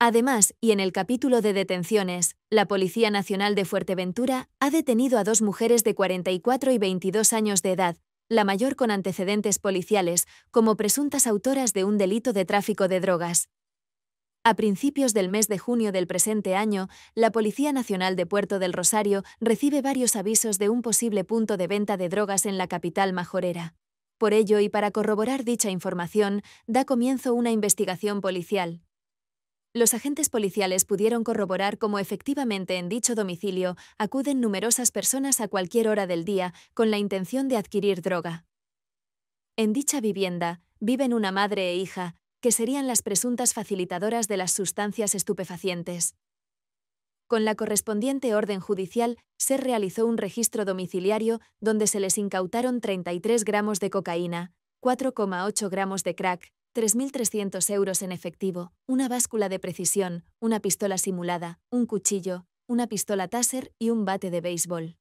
Además, y en el capítulo de detenciones, la Policía Nacional de Fuerteventura ha detenido a dos mujeres de 44 y 22 años de edad, la mayor con antecedentes policiales, como presuntas autoras de un delito de tráfico de drogas. A principios del mes de junio del presente año, la Policía Nacional de Puerto del Rosario recibe varios avisos de un posible punto de venta de drogas en la capital majorera. Por ello, y para corroborar dicha información, da comienzo una investigación policial los agentes policiales pudieron corroborar cómo efectivamente en dicho domicilio acuden numerosas personas a cualquier hora del día con la intención de adquirir droga. En dicha vivienda viven una madre e hija, que serían las presuntas facilitadoras de las sustancias estupefacientes. Con la correspondiente orden judicial, se realizó un registro domiciliario donde se les incautaron 33 gramos de cocaína, 4,8 gramos de crack, 3.300 euros en efectivo, una báscula de precisión, una pistola simulada, un cuchillo, una pistola taser y un bate de béisbol.